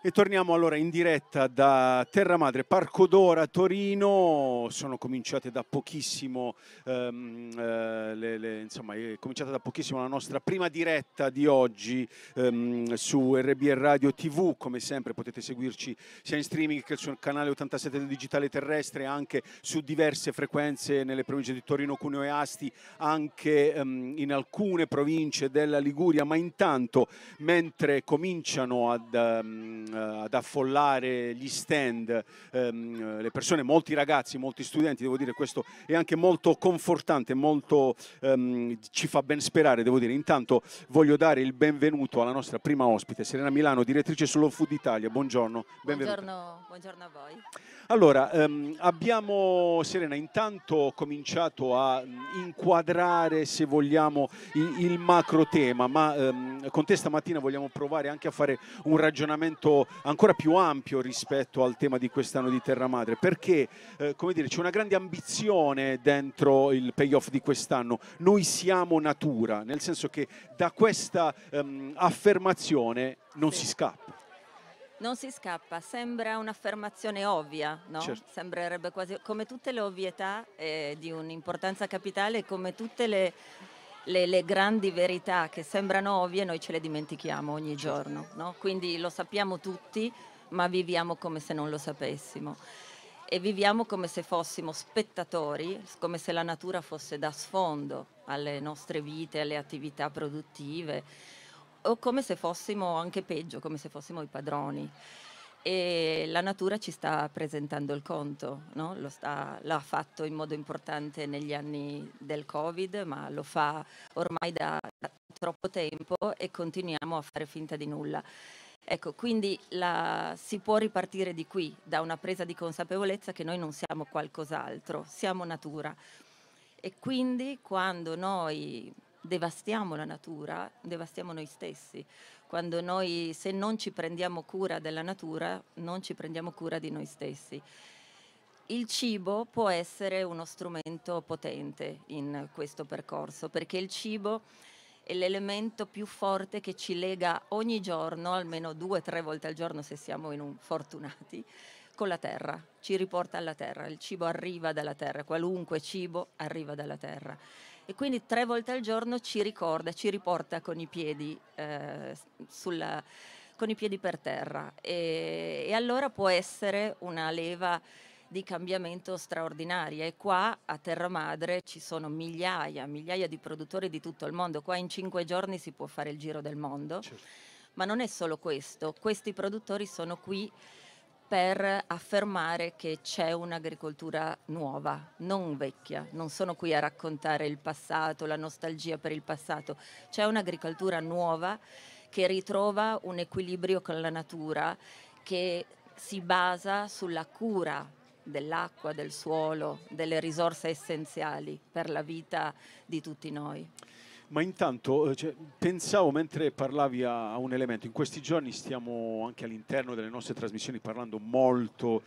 E torniamo allora in diretta da Terra Madre, Parco Dora, Torino. Sono cominciate da pochissimo, ehm, eh, le, le, insomma, è cominciata da pochissimo la nostra prima diretta di oggi ehm, su RBR Radio TV. Come sempre potete seguirci sia in streaming che sul canale 87 del Digitale Terrestre, anche su diverse frequenze nelle province di Torino, Cuneo e Asti, anche ehm, in alcune province della Liguria. Ma intanto, mentre cominciano ad ehm, eh, ad affollare gli stand, ehm, eh, le persone, molti ragazzi, molti studenti, devo dire questo è anche molto confortante, molto ehm, ci fa ben sperare, devo dire. Intanto voglio dare il benvenuto alla nostra prima ospite, Serena Milano, direttrice Slow Food Italia. Buongiorno, benvenuta. Buongiorno, buongiorno a voi. Allora, ehm, abbiamo, Serena, intanto cominciato a inquadrare, se vogliamo, il, il macro tema, ma ehm, con te stamattina vogliamo provare anche a fare un ragionamento ancora più ampio rispetto al tema di quest'anno di Terra Madre, perché eh, come dire, c'è una grande ambizione dentro il payoff di quest'anno. Noi siamo natura, nel senso che da questa ehm, affermazione non sì. si scappa. Non si scappa, sembra un'affermazione ovvia, no? certo. Sembrerebbe quasi come tutte le ovvietà eh, di un'importanza capitale, come tutte le le, le, grandi verità che sembrano ovvie noi ce le dimentichiamo ogni certo. giorno, no? quindi lo sappiamo tutti ma viviamo come se non lo sapessimo e viviamo come se fossimo spettatori, come se la natura fosse da sfondo alle nostre vite, alle attività produttive o come se fossimo anche peggio, come se fossimo i padroni e la natura ci sta presentando il conto, no? lo sta, l'ha fatto in modo importante negli anni del Covid, ma lo fa ormai da, da troppo tempo e continuiamo a fare finta di nulla. Ecco, quindi la, si può ripartire di qui, da una presa di consapevolezza che noi non siamo qualcos'altro, siamo natura. E quindi quando noi devastiamo la natura, devastiamo noi stessi. Quando noi, se non ci prendiamo cura della natura, non ci prendiamo cura di noi stessi. Il cibo può essere uno strumento potente in questo percorso, perché il cibo è l'elemento più forte che ci lega ogni giorno, almeno due o tre volte al giorno se siamo un, fortunati, con la terra, ci riporta alla terra. Il cibo arriva dalla terra, qualunque cibo arriva dalla terra e quindi tre volte al giorno ci ricorda, ci riporta con i piedi, eh, sulla, con i piedi per terra e, e allora può essere una leva di cambiamento straordinaria e qua a Terra Madre ci sono migliaia, migliaia di produttori di tutto il mondo, qua in cinque giorni si può fare il giro del mondo, certo. ma non è solo questo, questi produttori sono qui per affermare che c'è un'agricoltura nuova, non vecchia. Non sono qui a raccontare il passato, la nostalgia per il passato. C'è un'agricoltura nuova che ritrova un equilibrio con la natura, che si basa sulla cura dell'acqua, del suolo, delle risorse essenziali per la vita di tutti noi. Ma intanto eh, cioè, pensavo mentre parlavi a, un elemento, in questi giorni stiamo anche all'interno delle nostre trasmissioni parlando molto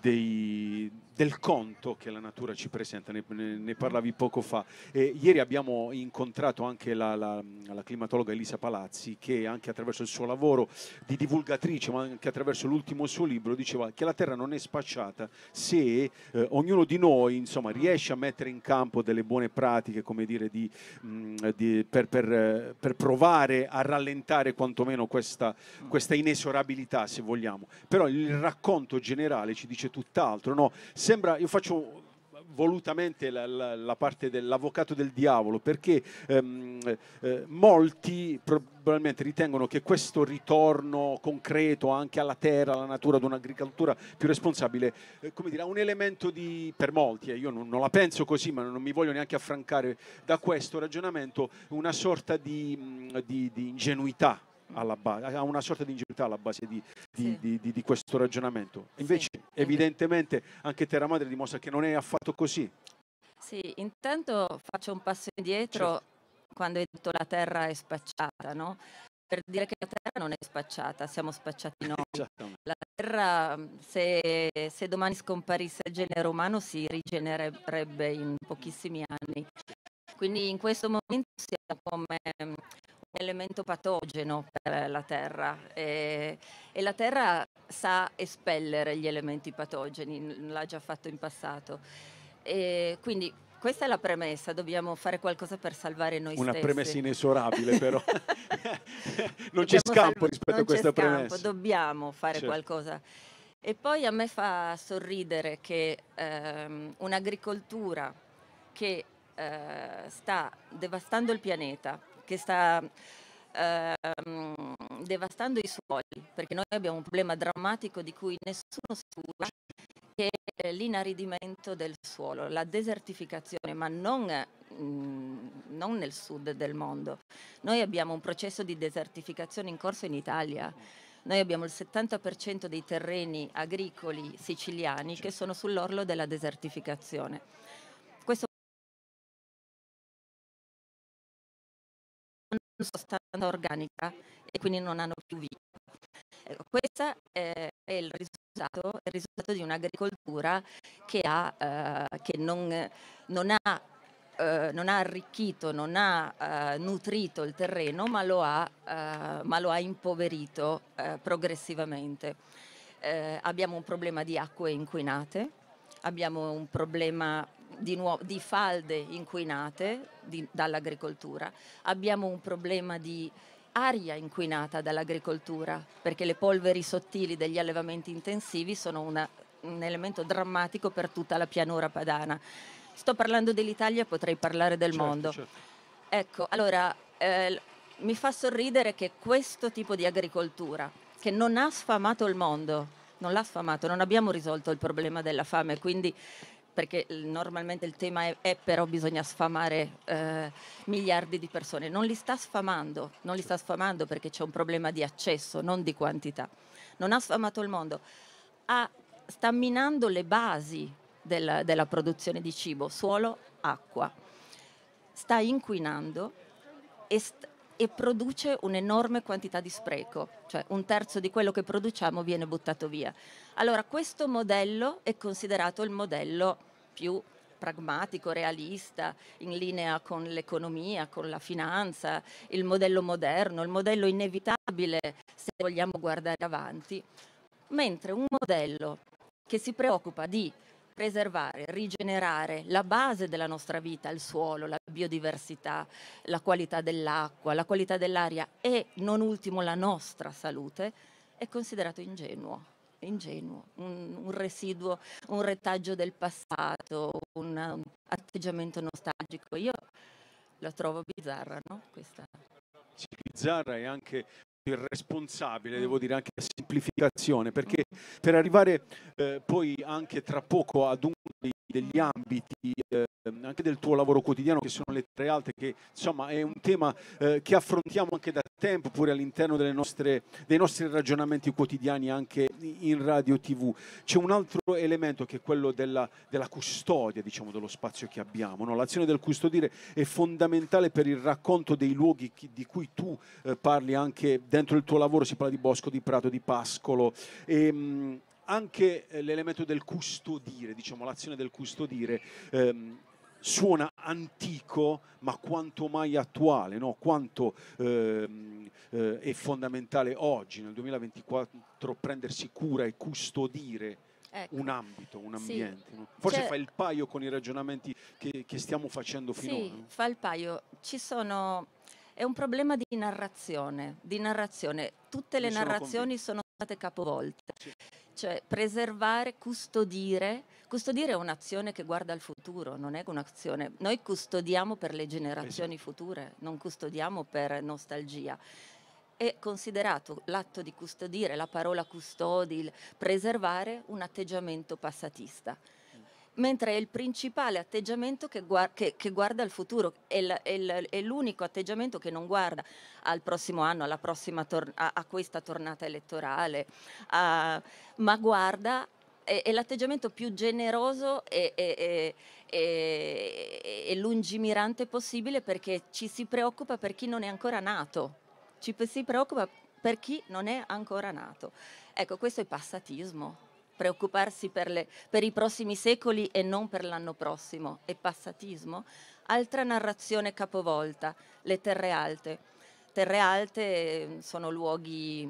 dei, del conto che la natura ci presenta, ne, ne parlavi poco fa. E ieri abbiamo incontrato anche la, la, la, climatologa Elisa Palazzi che anche attraverso il suo lavoro di divulgatrice, ma anche attraverso l'ultimo suo libro, diceva che la Terra non è spacciata se eh, ognuno di noi insomma, riesce a mettere in campo delle buone pratiche, come dire, di, mh, di di, per, per, per, provare a rallentare quantomeno questa, questa, inesorabilità, se vogliamo. Però il racconto generale ci dice tutt'altro. No? Sembra, io faccio volutamente la, la, la parte dell'avvocato del diavolo, perché ehm, eh, molti probabilmente ritengono che questo ritorno concreto anche alla terra, alla natura, ad un'agricoltura più responsabile, eh, come dire, ha un elemento di, per molti, eh, io non, non, la penso così, ma non mi voglio neanche affrancare da questo ragionamento, una sorta di, mm, di, di ingenuità base, ha una sorta di ingenuità alla base di, di, sì. di, di questo ragionamento. Invece, sì. evidentemente, anche Terra Madre dimostra che non è affatto così. Sì, intanto faccio un passo indietro certo. quando hai detto la Terra è spacciata, no? Per dire che la Terra non è spacciata, siamo spacciati noi. La Terra, se, se domani scomparisse il genere umano, si rigenererebbe in pochissimi anni. Quindi in questo momento siamo come un elemento patogeno per la Terra e, eh, e la Terra sa espellere gli elementi patogeni, l'ha già fatto in passato. E quindi questa è la premessa, dobbiamo fare qualcosa per salvare noi Una stessi. Una premessa inesorabile però, non c'è scampo rispetto a questa scampo, premessa. Dobbiamo fare certo. qualcosa. E poi a me fa sorridere che ehm, un'agricoltura che eh, sta devastando il pianeta, che sta ehm, devastando i suoli, perché noi abbiamo un problema drammatico di cui nessuno si cura, che è eh, l'inaridimento del suolo, la desertificazione, ma non, mh, mm, non, nel sud del mondo. Noi abbiamo un processo di desertificazione in corso in Italia. Noi abbiamo il 70% dei terreni agricoli siciliani che certo. sono sull'orlo della desertificazione. sostanza organica e quindi non hanno più vita. Ecco, questo è, eh, è, il risultato, è il risultato, di un'agricoltura che, ha, eh, che non, non, ha, eh, non, ha, arricchito, non ha eh, nutrito il terreno, ma lo ha, eh, ma lo ha impoverito eh, progressivamente. abbiamo un problema di acque inquinate, abbiamo un problema di, nuovo, di falde inquinate dall'agricoltura, abbiamo un problema di aria inquinata dall'agricoltura, perché le polveri sottili degli allevamenti intensivi sono una, un elemento drammatico per tutta la pianura padana. Sto parlando dell'Italia, potrei parlare del certo, mondo. Certo. Ecco, allora eh, mi fa sorridere che questo tipo di agricoltura, che non ha sfamato il mondo, non l'ha sfamato, non abbiamo risolto il problema della fame, quindi perché eh, normalmente il tema è, è però bisogna sfamare eh, miliardi di persone. Non li sta sfamando, non li sta sfamando perché c'è un problema di accesso, non di quantità. Non ha sfamato il mondo, ha, sta minando le basi della, della produzione di cibo, suolo, acqua. Sta inquinando e sta e produce un'enorme quantità di spreco, cioè un terzo di quello che produciamo viene buttato via. Allora questo modello è considerato il modello più pragmatico, realista, in linea con l'economia, con la finanza, il modello moderno, il modello inevitabile se vogliamo guardare avanti, mentre un modello che si preoccupa di preservare, rigenerare la base della nostra vita, il suolo, la biodiversità, la qualità dell'acqua, la qualità dell'aria e non ultimo la nostra salute, è considerato ingenuo ingenuo, un, un, residuo, un retaggio del passato, un, un, atteggiamento nostalgico. Io la trovo bizzarra, no? Questa. Bizzarra e anche irresponsabile, devo mm. dire anche la semplificazione, mm. perché per arrivare eh, poi anche tra poco ad uno degli ambiti eh, anche del tuo lavoro quotidiano che sono le tre altre, che insomma è un tema eh, che affrontiamo anche da tempo pure all'interno nostre, dei nostri ragionamenti quotidiani anche in radio tv. C'è un altro elemento che è quello della, della custodia diciamo, dello spazio che abbiamo. No? L'azione del custodire è fondamentale per il racconto dei luoghi chi, di cui tu eh, parli anche dentro il tuo lavoro, si parla di Bosco, di Prato, di Pascolo. E, ehm, mh, anche eh, l'elemento del custodire, diciamo l'azione del custodire ehm, suona antico ma quanto mai attuale, no? quanto ehm, eh, è fondamentale oggi nel 2024 prendersi cura e custodire Ecco. un ambito, un ambiente. Sì. No? Forse C'è... Cioè fa il paio con i ragionamenti che, che stiamo facendo finora. Sì, fa il paio. Sono... È un problema di narrazione, di narrazione. Tutte le sono narrazioni convinto. sono state capovolte. Sì. Cioè, preservare, custodire Custodire è un'azione che guarda al futuro, non è un'azione. Noi custodiamo per le eh generazioni future, non custodiamo per nostalgia è considerato l'atto di custodire, la parola custodi, preservare un atteggiamento passatista. Mentre è il principale atteggiamento che, guarda, che, che guarda il futuro, è, l'unico atteggiamento che non guarda al prossimo anno, alla prossima a, a, questa tornata elettorale, a, ma guarda è, è l'atteggiamento più generoso e, e, e, e lungimirante possibile perché ci si preoccupa per chi non è ancora nato, ci si preoccupa per chi non è ancora nato. Ecco, questo è passatismo, preoccuparsi per, le, per, i prossimi secoli e non per l'anno prossimo, è passatismo. Altra narrazione capovolta, le terre alte. Terre alte eh, sono luoghi,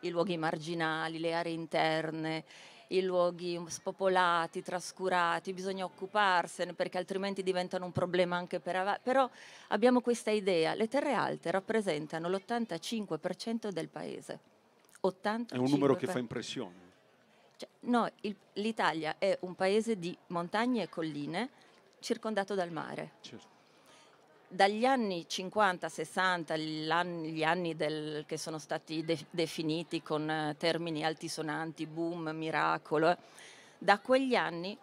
i luoghi marginali, le aree interne, i luoghi spopolati, trascurati, bisogna occuparsene perché altrimenti diventano un problema anche per avanti. Però abbiamo questa idea, le terre alte rappresentano l'85% del paese. 85%. È un numero che fa impressione. Cioè, no, il, l'Italia è un paese di montagne e colline circondato dal mare. Certo dagli anni 50, 60, gli anni, del, che sono stati de, definiti con eh, termini altisonanti, boom, miracolo, da quegli anni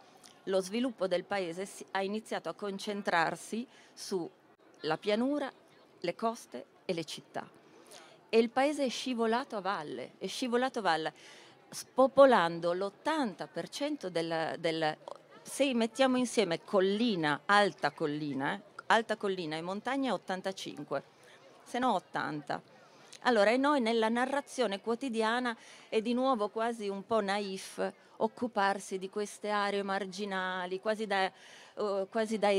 lo sviluppo del paese ha iniziato a concentrarsi sulla pianura, le coste e le città. E il paese è scivolato a valle, è scivolato a valle, spopolando l'80% del, del... Se mettiamo insieme collina, alta collina, eh, alta collina e montagna 85, se no 80. Allora, e noi nella narrazione quotidiana è di nuovo quasi un po' naif occuparsi di queste aree marginali, quasi da, uh, quasi da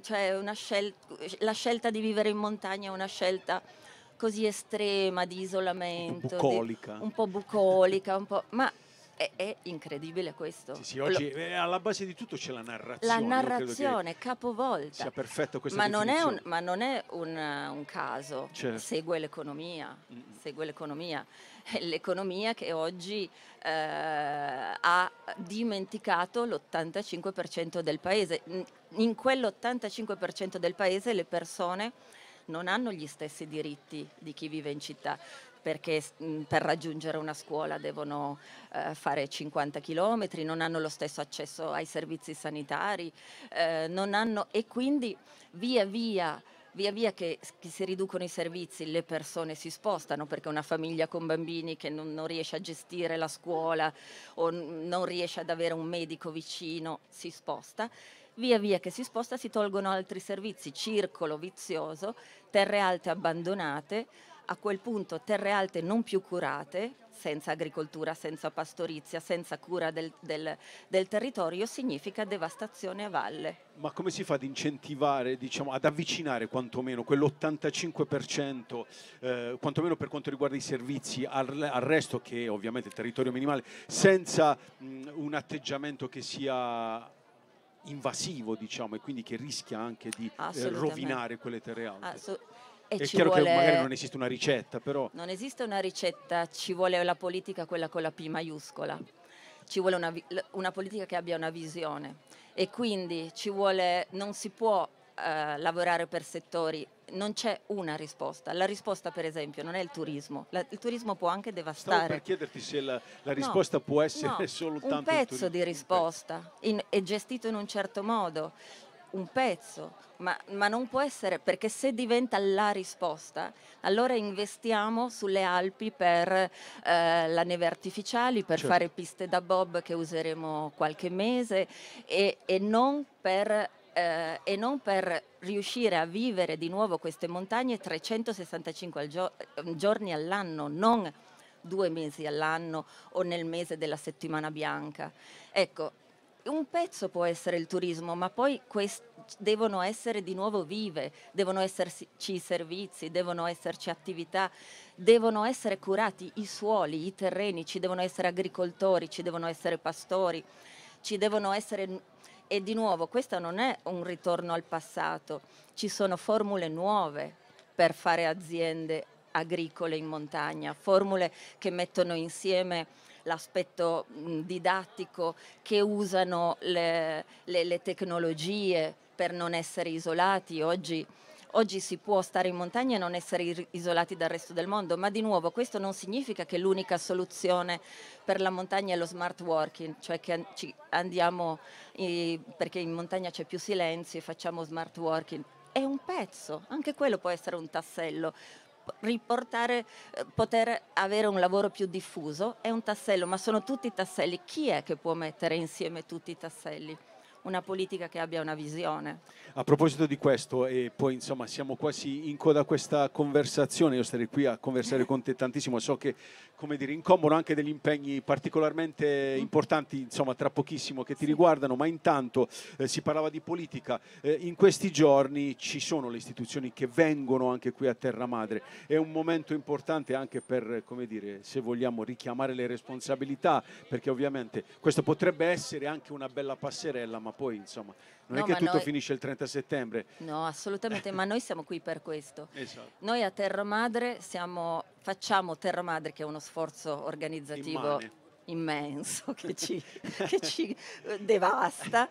cioè scel la scelta di vivere in montagna è una scelta così estrema di isolamento, bucolica. Di, un po' bucolica, un po', ma è, è incredibile questo. Sì, sì, oggi Lo... eh, alla base di tutto c'è la narrazione. La narrazione, capovolta. Sia perfetto questa ma non è un, ma non è un, eh, un caso, certo. segue l'economia, mm. segue l'economia. L'economia che oggi eh, ha dimenticato l'85% del paese. In quell'85% del paese le persone non hanno gli stessi diritti di chi vive in città perché per raggiungere una scuola devono eh, fare 50 km, non hanno lo stesso accesso ai servizi sanitari eh, hanno, e quindi via via via via che, che, si riducono i servizi, le persone si spostano perché una famiglia con bambini che non, non, riesce a gestire la scuola o non riesce ad avere un medico vicino si sposta. Via via che si sposta si tolgono altri servizi, circolo vizioso, terre alte abbandonate, a quel punto terre alte non più curate, senza agricoltura, senza pastorizia, senza cura del, del, del territorio, significa devastazione a valle. Ma come si fa ad incentivare, diciamo, ad avvicinare quantomeno quell'85%, eh, quantomeno per quanto riguarda i servizi, al, al, resto che è ovviamente il territorio minimale, senza mh, un atteggiamento che sia invasivo, diciamo, e quindi che rischia anche di eh, rovinare quelle terre alte? Assu- e è chiaro vuole... che magari non esiste una ricetta, però... Non esiste una ricetta, ci vuole la politica, quella con la P maiuscola. Ci vuole una, una politica che abbia una visione e quindi ci vuole, non si può eh, lavorare per settori, non c'è una risposta. La risposta, per esempio, non è il turismo. La, il turismo può anche devastare. Stavo per chiederti se la, la risposta no, può essere no, soltanto un pezzo di risposta in, è gestito in un certo modo un pezzo, ma, ma, non può essere, perché se diventa la risposta, allora investiamo sulle Alpi per eh, la neve artificiali, per certo. fare piste da bob che useremo qualche mese e, e non per eh, e non per riuscire a vivere di nuovo queste montagne 365 al gio- giorni all'anno, non due mesi all'anno o nel mese della settimana bianca. Ecco, un pezzo può essere il turismo, ma poi quest- devono essere di nuovo vive, devono esserci i servizi, devono esserci attività, devono essere curati i suoli, i terreni, ci devono essere agricoltori, ci devono essere pastori, ci devono essere... E di nuovo, questo non è un ritorno al passato, ci sono formule nuove per fare aziende agricole in montagna, formule che mettono insieme l'aspetto didattico che usano le, le, le tecnologie per non essere isolati. Oggi Oggi si può stare in montagna e non essere isolati dal resto del mondo, ma di nuovo questo non significa che l'unica soluzione per la montagna è lo smart working, cioè che andiamo perché in montagna c'è più silenzio e facciamo smart working. È un pezzo, anche quello può essere un tassello, riportare, eh, poter avere un lavoro più diffuso è un tassello, ma sono tutti tasselli. Chi è che può mettere insieme tutti i tasselli? una politica che abbia una visione. A proposito di questo, e poi insomma siamo quasi in coda a questa conversazione, io starei qui a conversare con te tantissimo, so che come dire, incombono anche degli impegni particolarmente mm. importanti, insomma tra pochissimo che ti riguardano, ma intanto eh, si parlava di politica, eh, in questi giorni ci sono le istituzioni che vengono anche qui a Terra Madre, è un momento importante anche per, come dire, se vogliamo richiamare le responsabilità, perché ovviamente questo potrebbe essere anche una bella passerella, ma poi insomma non no, è che tutto noi... finisce il 30 settembre. No, assolutamente, ma noi siamo qui per questo. Esatto. Noi a Terra Madre siamo, facciamo Terra Madre che è uno sforzo organizzativo. Immane immenso che ci, che ci eh, devasta.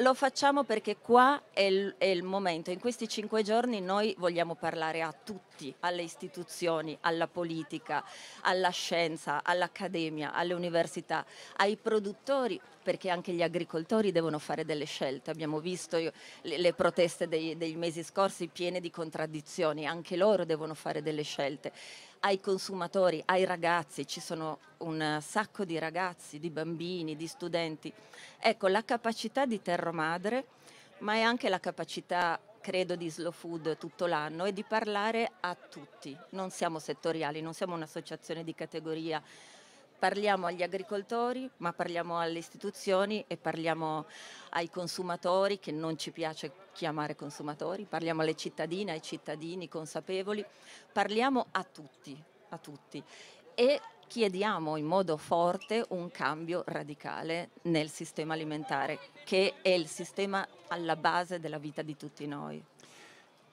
Lo facciamo perché qua è il, è il, momento. In questi cinque giorni noi vogliamo parlare a tutti tutti, alle istituzioni, alla politica, alla scienza, all'accademia, alle università, ai produttori, perché anche gli agricoltori devono fare delle scelte. Abbiamo visto le, le, proteste dei, dei mesi scorsi piene di contraddizioni, anche loro devono fare delle scelte ai consumatori, ai ragazzi, ci sono un sacco di ragazzi, di bambini, di studenti. Ecco, la capacità di Terra Madre, ma è anche la capacità credo, di Slow Food tutto l'anno e di parlare a tutti. Non siamo settoriali, non siamo un'associazione di categoria. Parliamo agli agricoltori, ma parliamo alle istituzioni e parliamo ai consumatori, che non ci piace chiamare consumatori, parliamo alle cittadine, ai cittadini consapevoli, parliamo a tutti, a tutti e chiediamo in modo forte un cambio radicale nel sistema alimentare, che è il sistema alla base della vita di tutti noi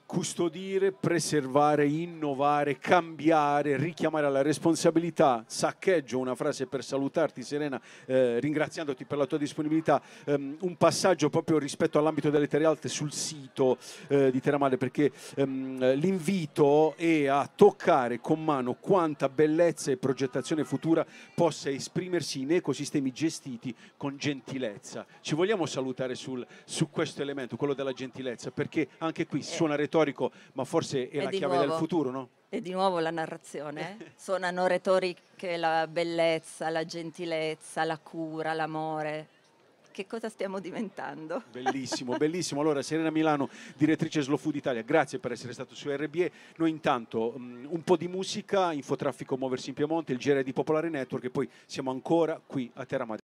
custodire, preservare, innovare, cambiare, richiamare alla responsabilità. Saccheggio, una frase per salutarti Serena, eh, ringraziandoti per la tua disponibilità, um, un passaggio proprio rispetto all'ambito delle terre alte sul sito eh, di Teramale, perché um, l'invito è a toccare con mano quanta bellezza e progettazione futura possa esprimersi in ecosistemi gestiti con gentilezza. Ci vogliamo salutare sul, su questo elemento, quello della gentilezza, perché anche qui eh. suona retorica retorico, ma forse è e la chiave nuovo, del futuro, no? E di nuovo la narrazione, eh? suonano retoriche la bellezza, la gentilezza, la cura, l'amore, che cosa stiamo diventando. Bellissimo, bellissimo. Allora, Serena Milano, direttrice Slow Food Italia, grazie per essere stato su RBE. Noi intanto mm, un po' di musica, infotraffico muoversi in Piemonte, il GR di Popolare Network e poi siamo ancora qui a Terra Madre.